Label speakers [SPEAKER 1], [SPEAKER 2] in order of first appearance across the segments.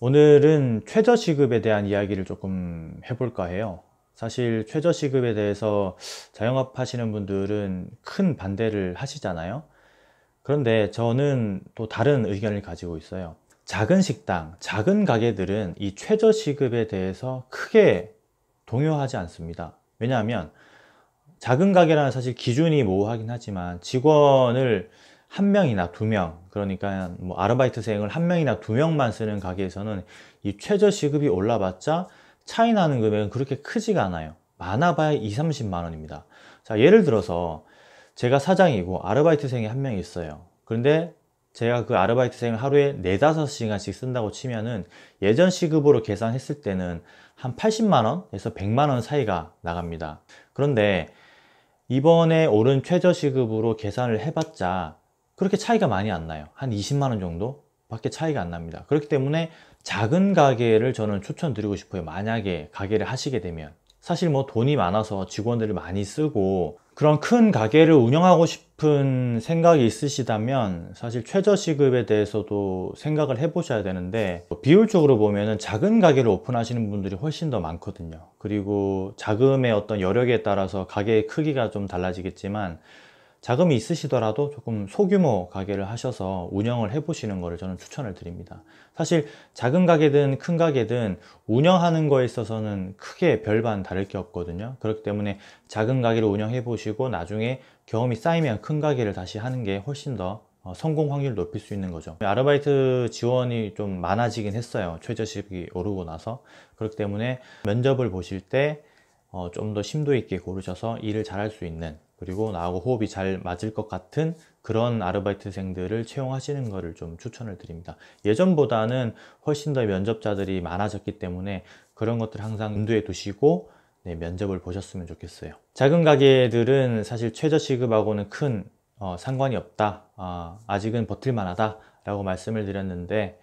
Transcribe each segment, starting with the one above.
[SPEAKER 1] 오늘은 최저시급에 대한 이야기를 조금 해볼까 해요. 사실 최저시급에 대해서 자영업 하시는 분들은 큰 반대를 하시잖아요. 그런데 저는 또 다른 의견을 가지고 있어요. 작은 식당, 작은 가게들은 이 최저시급에 대해서 크게 동요하지 않습니다. 왜냐하면 작은 가게라는 사실 기준이 모호하긴 하지만 직원을 한 명이나 두 명, 그러니까 뭐 아르바이트생을 한 명이나 두 명만 쓰는 가게에서는 이 최저 시급이 올라봤자 차이 나는 금액은 그렇게 크지가 않아요. 많아봐야 2, 30만 원입니다. 자, 예를 들어서 제가 사장이고 아르바이트생이 한 명 있어요. 그런데 제가 그 아르바이트생을 하루에 4, 5시간씩 쓴다고 치면은 예전 시급으로 계산했을 때는 한 80만원에서 100만원 사이가 나갑니다. 그런데 이번에 오른 최저 시급으로 계산을 해봤자 그렇게 차이가 많이 안 나요 한 20만원 정도 밖에 차이가 안 납니다 그렇기 때문에 작은 가게를 저는 추천드리고 싶어요 만약에 가게를 하시게 되면 사실 뭐 돈이 많아서 직원들을 많이 쓰고 그런 큰 가게를 운영하고 싶은 생각이 있으시다면 사실 최저시급에 대해서도 생각을 해보셔야 되는데 비율적으로 보면 은 작은 가게를 오픈하시는 분들이 훨씬 더 많거든요 그리고 자금의 어떤 여력에 따라서 가게의 크기가 좀 달라지겠지만 자금이 있으시더라도 조금 소규모 가게를 하셔서 운영을 해보시는 것을 저는 추천을 드립니다. 사실 작은 가게든 큰 가게든 운영하는 거에 있어서는 크게 별반 다를 게 없거든요. 그렇기 때문에 작은 가게를 운영해보시고 나중에 경험이 쌓이면 큰 가게를 다시 하는 게 훨씬 더 어, 성공 확률 을 높일 수 있는 거죠 아르바이트 지원이 좀 많아지긴 했어요 최저시급이 오르고 나서 그렇기 때문에 면접을 보실 때 좀더 어, 심도 있게 고르셔서 일을 잘할 수 있는 그리고 나하고 호흡이 잘 맞을 것 같은 그런 아르바이트생들을 채용하시는 것을 좀 추천을 드립니다. 예전보다는 훨씬 더 면접자들이 많아졌기 때문에 그런 것들 항상 염두에 두시고 네, 면접을 보셨으면 좋겠어요. 작은 가게들은 사실 최저시급하고는 큰 어, 상관이 없다. 아, 아직은 버틸만하다. 라고 말씀을 드렸는데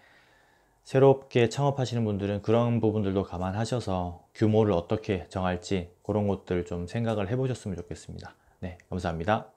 [SPEAKER 1] 새롭게 창업하시는 분들은 그런 부분들도 감안하셔서 규모를 어떻게 정할지 그런 것들 좀 생각을 해보셨으면 좋겠습니다. 네, 감사합니다.